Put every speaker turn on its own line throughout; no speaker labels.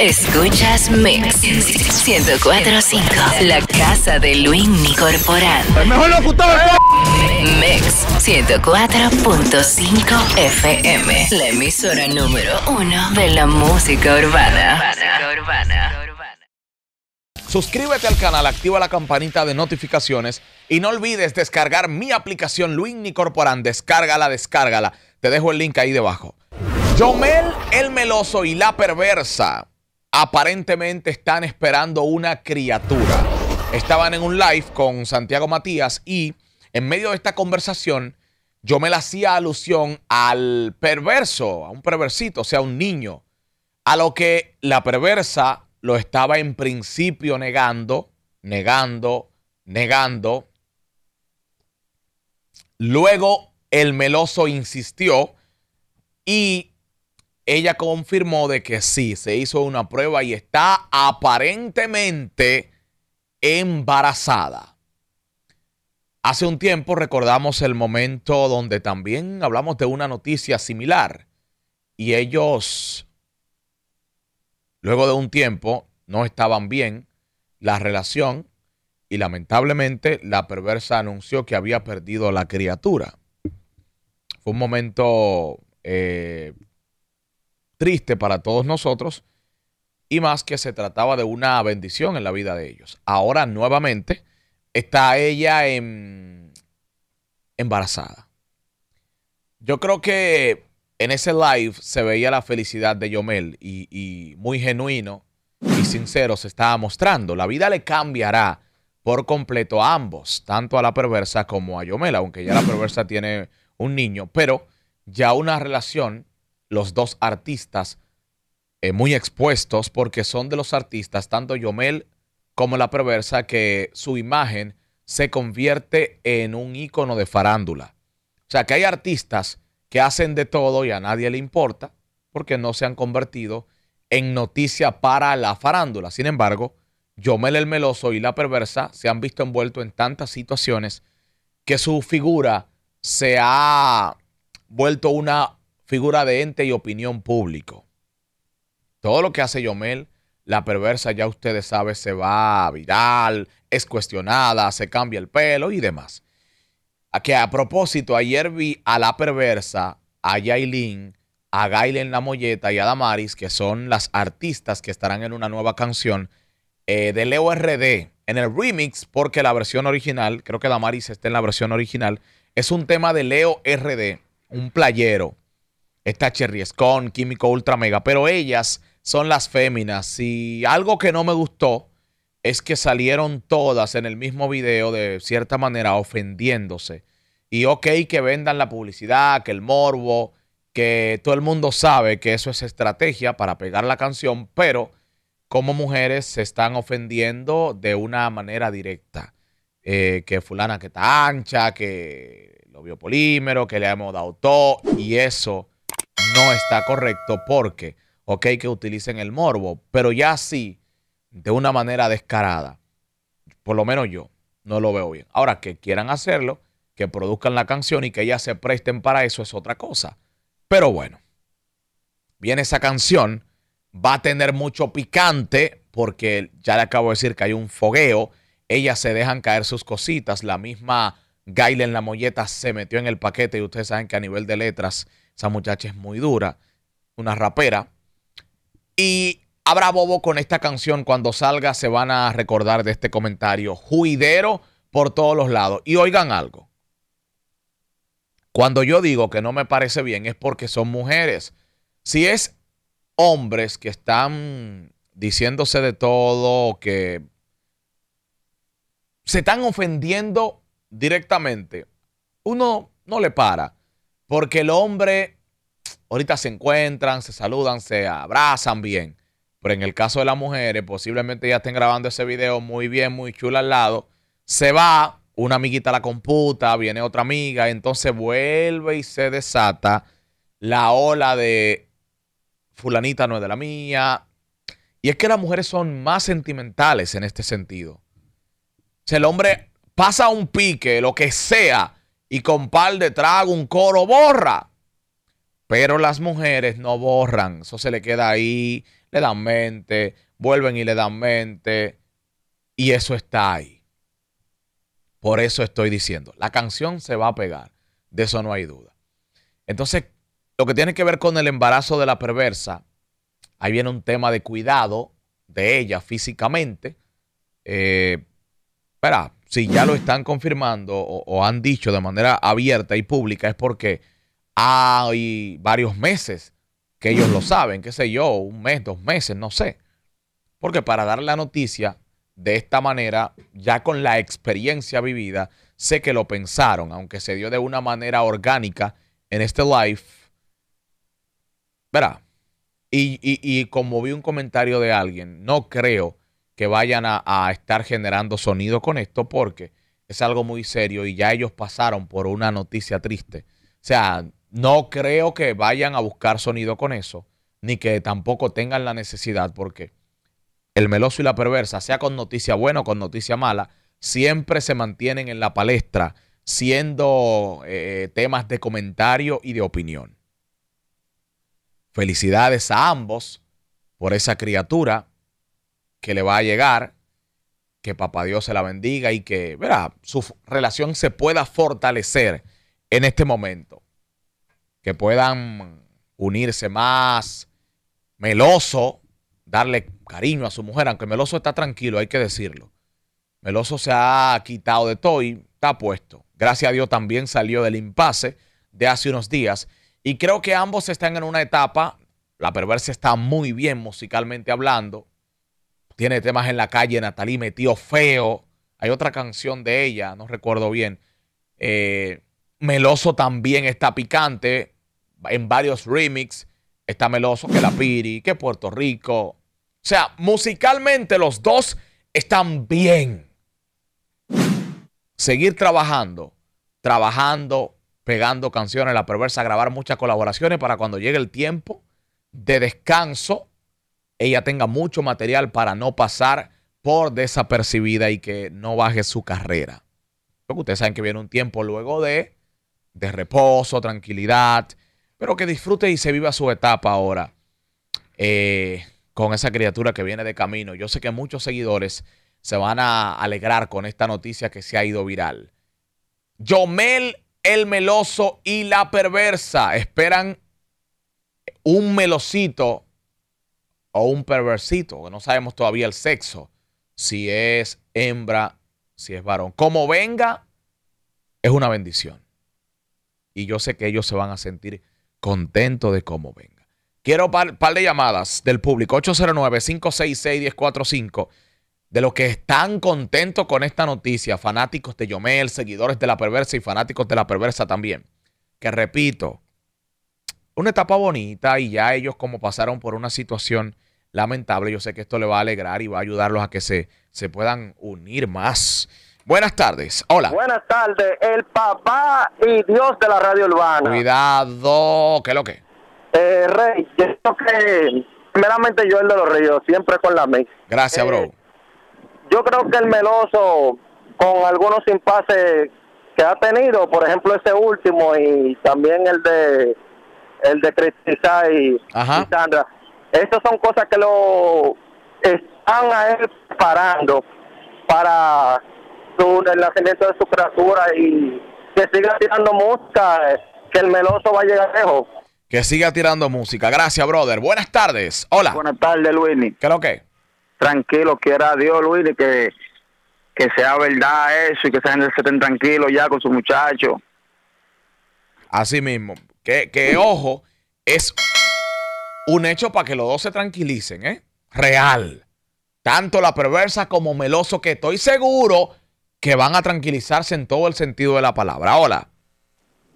Escuchas Mix 1045, la casa de Luis Corporán. El mejor Mix 104.5 FM, la emisora número uno de la música urbana. urbana. Suscríbete al canal, activa la campanita de notificaciones y no olvides descargar mi aplicación Luis Corporán. Descárgala, descárgala. Te dejo el link ahí debajo. Yomel el Meloso y La Perversa aparentemente están esperando una criatura. Estaban en un live con Santiago Matías y en medio de esta conversación yo me la hacía alusión al perverso, a un perversito, o sea, un niño, a lo que la perversa lo estaba en principio negando, negando, negando. Luego el meloso insistió y ella confirmó de que sí, se hizo una prueba y está aparentemente embarazada. Hace un tiempo recordamos el momento donde también hablamos de una noticia similar y ellos, luego de un tiempo, no estaban bien la relación y lamentablemente la perversa anunció que había perdido la criatura. Fue un momento eh, triste para todos nosotros y más que se trataba de una bendición en la vida de ellos. Ahora nuevamente está ella embarazada. Yo creo que en ese live se veía la felicidad de Yomel y, y muy genuino y sincero se estaba mostrando. La vida le cambiará por completo a ambos, tanto a la perversa como a Yomel, aunque ya la perversa tiene un niño, pero ya una relación los dos artistas eh, muy expuestos porque son de los artistas, tanto Yomel como La Perversa, que su imagen se convierte en un ícono de farándula. O sea, que hay artistas que hacen de todo y a nadie le importa porque no se han convertido en noticia para la farándula. Sin embargo, Yomel el Meloso y La Perversa se han visto envueltos en tantas situaciones que su figura se ha vuelto una figura de ente y opinión público. Todo lo que hace Yomel, la perversa, ya ustedes saben, se va viral, es cuestionada, se cambia el pelo y demás. A que a propósito, ayer vi a la perversa, a Yailin, a Gailen La Molleta y a Damaris, que son las artistas que estarán en una nueva canción eh, de Leo RD en el remix, porque la versión original, creo que Damaris está en la versión original, es un tema de Leo RD, un playero, está Cherry Químico Ultra Mega, pero ellas son las féminas. Y algo que no me gustó es que salieron todas en el mismo video de cierta manera ofendiéndose. Y ok que vendan la publicidad, que el morbo, que todo el mundo sabe que eso es estrategia para pegar la canción, pero como mujeres se están ofendiendo de una manera directa. Eh, que fulana que está ancha, que lo vio polímero, que le hemos dado todo, y eso no está correcto porque, ok, que utilicen el morbo, pero ya sí, de una manera descarada, por lo menos yo, no lo veo bien. Ahora, que quieran hacerlo, que produzcan la canción y que ellas se presten para eso es otra cosa. Pero bueno, viene esa canción, va a tener mucho picante porque ya le acabo de decir que hay un fogueo, ellas se dejan caer sus cositas, la misma Gailen La Molleta se metió en el paquete y ustedes saben que a nivel de letras esa muchacha es muy dura, una rapera. Y habrá bobo con esta canción cuando salga, se van a recordar de este comentario juidero por todos los lados. Y oigan algo. Cuando yo digo que no me parece bien es porque son mujeres. Si es hombres que están diciéndose de todo, que se están ofendiendo directamente, uno no le para, porque el hombre, ahorita se encuentran, se saludan, se abrazan bien, pero en el caso de las mujeres, posiblemente ya estén grabando ese video muy bien, muy chulo al lado, se va, una amiguita la computa, viene otra amiga, entonces vuelve y se desata la ola de fulanita no es de la mía. Y es que las mujeres son más sentimentales en este sentido. si el hombre pasa un pique, lo que sea, y con pal de trago, un coro, borra. Pero las mujeres no borran. Eso se le queda ahí, le dan mente, vuelven y le dan mente. Y eso está ahí. Por eso estoy diciendo, la canción se va a pegar. De eso no hay duda. Entonces, lo que tiene que ver con el embarazo de la perversa, ahí viene un tema de cuidado de ella físicamente. Eh, espera, si ya lo están confirmando o, han dicho de manera abierta y pública, es porque hay varios meses que ellos lo saben, qué sé yo, un mes, dos meses, no sé. Porque para dar la noticia de esta manera, ya con la experiencia vivida, sé que lo pensaron, aunque se dio de una manera orgánica en este live. Verá, y, y como vi un comentario de alguien, no creo que vayan a, estar generando sonido con esto porque es algo muy serio y ya ellos pasaron por una noticia triste. O sea, no creo que vayan a buscar sonido con eso, ni que tampoco tengan la necesidad porque el meloso y la perversa, sea con noticia buena o con noticia mala, siempre se mantienen en la palestra siendo eh, temas de comentario y de opinión. Felicidades a ambos por esa criatura que le va a llegar, que papá Dios se la bendiga y que, verá, su relación se pueda fortalecer en este momento. Que puedan unirse más. Meloso, darle cariño a su mujer, aunque Meloso está tranquilo, hay que decirlo. Meloso se ha quitado de todo y está puesto. Gracias a Dios también salió del impasse de hace unos días. Y creo que ambos están en una etapa. La perversa está muy bien musicalmente hablando. Tiene temas en la calle, Natalí metió feo. Hay otra canción de ella, no recuerdo bien. Eh, Meloso también está picante en varios remix. Está Meloso que la Piri, que Puerto Rico. O sea, musicalmente los dos están bien. Seguir trabajando, trabajando, pegando canciones, la perversa, grabar muchas colaboraciones para cuando llegue el tiempo de descanso ella tenga mucho material para no pasar por desapercibida y que no baje su carrera. Porque ustedes saben que viene un tiempo luego de, de reposo, tranquilidad, pero que disfrute y se viva su etapa ahora eh, con esa criatura que viene de camino. Yo sé que muchos seguidores se van a alegrar con esta noticia que se ha ido viral. Yomel el Meloso y la Perversa esperan un melocito o un perversito, que no sabemos todavía el sexo, si es hembra, si es varón. Como venga, es una bendición. Y yo sé que ellos se van a sentir contentos de cómo venga. Quiero par, par de llamadas del público, 809-566-1045, de los que están contentos con esta noticia, fanáticos de Yomel, seguidores de La Perversa y fanáticos de La Perversa también. Que repito, una etapa bonita y ya ellos como pasaron por una situación lamentable. Yo sé que esto le va a alegrar y va a ayudarlos a que se, se puedan unir más. Buenas tardes, hola. Buenas tardes, el papá y Dios de la radio urbana. Cuidado, ¿qué es lo que? Eh, Rey, yo creo que primeramente yo el de los ríos, siempre con la mente. Gracias, bro. Eh, yo creo que el meloso, con algunos impases que ha tenido, por ejemplo ese último y también el de el de Cristina y Sandra, estas son cosas que lo están a él parando para su, el nacimiento de su criatura y que siga tirando música, que el meloso va a llegar lejos. Que siga tirando música. Gracias, brother. Buenas tardes. Hola. Buenas tardes, Luini. ¿Qué es lo que? Tranquilo, quiera Dios, Luis, que, que sea verdad eso y que esa gente se estén tranquilos ya con su muchacho. Así mismo. Que, que ojo, es un hecho para que los dos se tranquilicen, ¿eh? Real. Tanto la perversa como Meloso, que estoy seguro que van a tranquilizarse en todo el sentido de la palabra. Hola.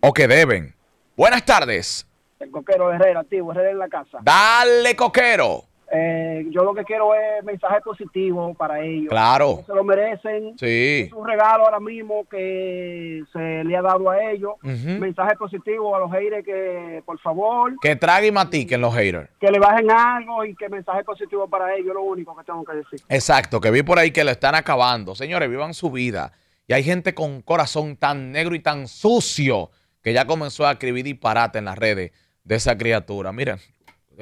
O que deben. Buenas tardes. El coquero Herrera, tío, Herrera en la casa. Dale, coquero. Eh, yo lo que quiero es mensajes positivos para ellos. Claro. se lo merecen. Sí. Es un regalo ahora mismo que se le ha dado a ellos. Mensajes positivos a los haters que, por favor. Que traguen y matiquen los haters. Que le bajen algo y que mensajes positivos para ellos, lo único que tengo que decir. Exacto, que vi por ahí que lo están acabando. Señores, vivan su vida. Y hay gente con corazón tan negro y tan sucio que ya comenzó a escribir disparate en las redes de esa criatura. Miren,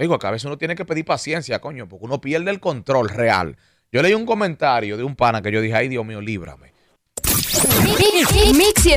digo a veces uno tiene que pedir paciencia, coño, porque uno pierde el control real. Yo leí un comentario de un pana que yo dije, ay Dios mío, líbrame. Mix